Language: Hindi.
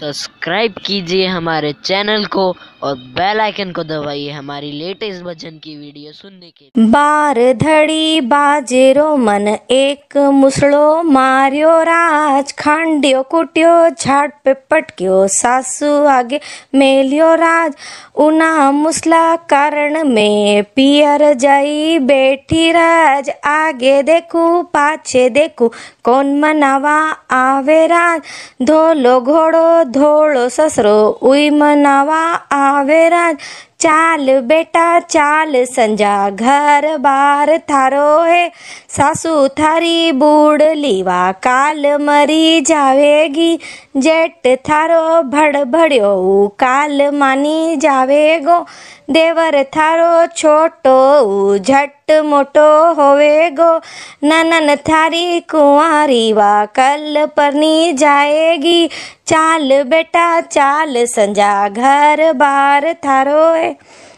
सब्सक्राइब कीजिए हमारे चैनल को और बेल आइकन को दबाइए हमारी लेटेस्ट भजन की वीडियो सुनने के बार धड़ी बाजेरो मन एक मुसलो मारियो राज खांडियो कुटियो झाड़ पे पटकियो सासू आगे मेलियो राज उना मुसला कारण में पियर जाई बैठी राज आगे देखू पाछे देखू कौन मनावा आवे राज धोलो घोड़ो धोलो ससरो उई मनावा आवेरा चाल बेटा चाल संजा घर बार थारो है सासू थारी बूढ़ लीवा काल मरी जावेगी जेट थारो भड़ भड़ो काल मानी जावेगो देवर थारो छोटो झट जट मोटो होवेगो ननन थारी कुंवारी वा कल परनी जाएगी चाल बेटा चाल संजा घर बार थारो है